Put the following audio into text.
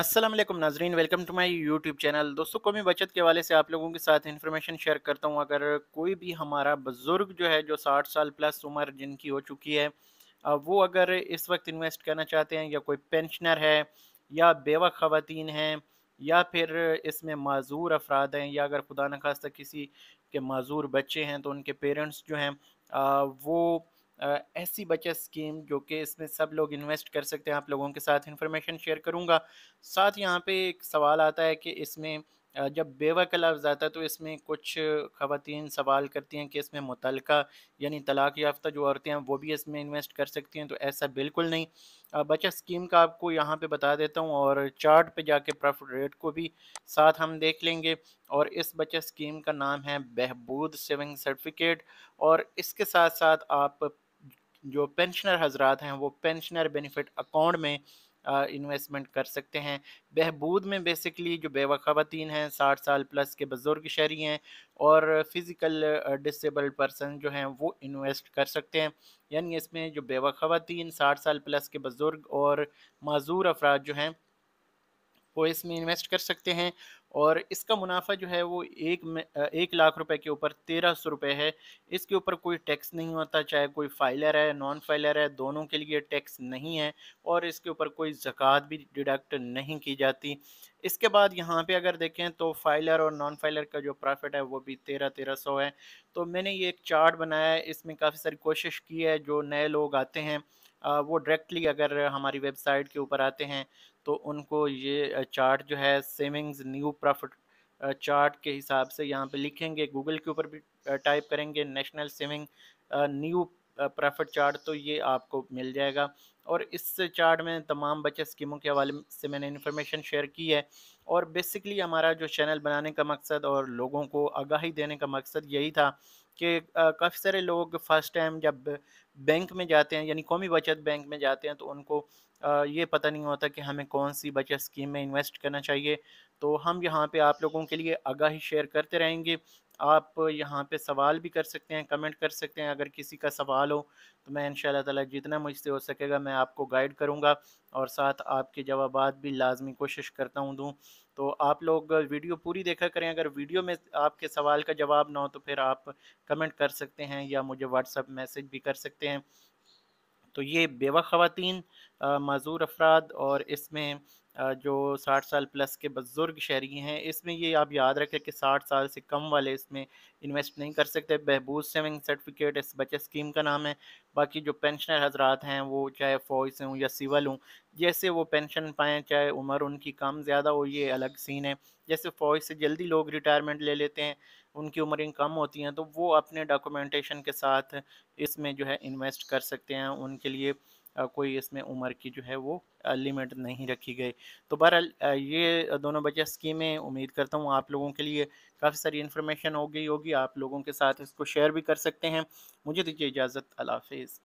असलम नाजरीन welcome to my YouTube channel दोस्तों कौमी बचत के वाले से आप लोगों के साथ इन्फॉर्मेशन शेयर करता हूँ अगर कोई भी हमारा बुज़ुर्ग जो है जो साठ साल प्लस उम्र जिनकी हो चुकी है वो अगर इस वक्त इन्वेस्ट करना चाहते हैं या कोई पेंशनर है या बेवा खातन हैं या फिर इसमें माजूर अफराद हैं या अगर खुदा न खास्ता किसी के माजूर बच्चे हैं तो उनके पेरेंट्स जो हैं वो ऐसी बचत स्कीम जो कि इसमें सब लोग इन्वेस्ट कर सकते हैं आप लोगों के साथ इन्फॉर्मेशन शेयर करूँगा साथ यहाँ पे एक सवाल आता है कि इसमें जब बेवा का लफ्ज़ आता है तो इसमें कुछ ख़वान सवाल करती हैं कि इसमें मुतल यानी तलाक़ याफ्ता जो औरतें हैं वो भी इसमें इन्वेस्ट कर सकती हैं तो ऐसा बिल्कुल नहीं बचत स्कीम का आपको यहाँ पे बता देता हूँ और चार्ट पे जाके प्रॉफिट रेट को भी साथ हम देख लेंगे और इस बचत स्कीम का नाम है बहबूद सेविंग सर्टिफिकेट और इसके साथ साथ आप जो पेंशनर हजरात हैं वो पेंशनर बेनिफिट अकाउंट में इन्वेस्टमेंट कर सकते हैं बहबूद में बेसिकली जो बेवा ख़वान हैं साठ साल प्लस के बुज़ुर्ग शहरी हैं और फिज़िकल डिसेबल पर्सन जो हैं वो इन्वेस्ट कर सकते हैं यानी इसमें जो बेवा ख़वान साठ साल प्लस के बुज़ुर्ग और माजूर अफराद जो हैं वो इसमें इन्वेस्ट कर सकते हैं और इसका मुनाफा जो है वो एक एक लाख रुपए के ऊपर तेरह सौ रुपये है इसके ऊपर कोई टैक्स नहीं होता चाहे कोई फाइलर है नॉन फाइलर है दोनों के लिए टैक्स नहीं है और इसके ऊपर कोई ज़क़़त भी डिडक्ट नहीं की जाती इसके बाद यहाँ पे अगर देखें तो फाइलर और नॉन फाइलर का जो प्रॉफिट है वो भी तेरह तेरह सौ है तो मैंने ये एक चार्ट बनाया है इसमें काफ़ी सारी कोशिश की है जो नए लोग आते हैं वो डायरेक्टली अगर हमारी वेबसाइट के ऊपर आते हैं तो उनको ये चार्ट जो है सेविंग्स न्यू प्रॉफिट चार्ट के हिसाब से यहाँ पे लिखेंगे गूगल के ऊपर भी टाइप करेंगे national saving new profit chart तो ये आपको मिल जाएगा और इस चार्ट में तमाम बचत स्कीमों के हवाले से मैंने इन्फॉर्मेशन शेयर की है और बेसिकली हमारा जो चैनल बनाने का मकसद और लोगों को आगाही देने का मकसद यही था कि काफ़ी सारे लोग फर्स्ट टाइम जब बैंक में जाते हैं यानी कौमी बचत बैंक में जाते हैं तो उनको ये पता नहीं होता कि हमें कौन सी बचत स्कीम में इन्वेस्ट करना चाहिए तो हम यहाँ पे आप लोगों के लिए आगाही शेयर करते रहेंगे आप यहाँ पे सवाल भी कर सकते हैं कमेंट कर सकते हैं अगर किसी का सवाल हो तो मैं इन ताला जितना मुझसे हो सकेगा मैं आपको गाइड करूँगा और साथ आपके जवाब भी लाजमी कोशिश करता हूँ दूँ तो आप लोग वीडियो पूरी देखा करें अगर वीडियो में आपके सवाल का जवाब ना हो तो फिर आप कमेंट कर सकते हैं या मुझे व्हाट्सअप मैसेज भी कर सकते हैं सकते हैं तो ये बेवा ख़वान मज़ूर अफराद और इसमें जो 60 साल प्लस के बुज़ुर्ग शहरी हैं इसमें ये आप याद रखें कि 60 साल से कम वाले इसमें इन्वेस्ट नहीं कर सकते बहबूज सेविंग सर्टिफिकेट इस बचत स्कीम का नाम है बाकी जो पेंशनर हजरात हैं वो चाहे फौज से हों या सिविल हों जैसे वो पेंशन पाएँ चाहे उम्र उनकी कम ज़्यादा हो ये अलग सीन है जैसे फ़ौज से जल्दी लोग रिटायरमेंट ले लेते हैं उनकी उम्रें कम होती हैं तो वो अपने डॉक्यूमेंटेशन के साथ इसमें जो है इन्वेस्ट कर सकते हैं उनके लिए कोई इसमें उम्र की जो है वो लिमिट नहीं रखी गई तो बहरहाल ये दोनों बचत स्कीमें उम्मीद करता हूँ आप लोगों के लिए काफ़ी सारी इन्फॉर्मेशन हो गई होगी आप लोगों के साथ इसको शेयर भी कर सकते हैं मुझे दीजिए इजाज़त अलाफ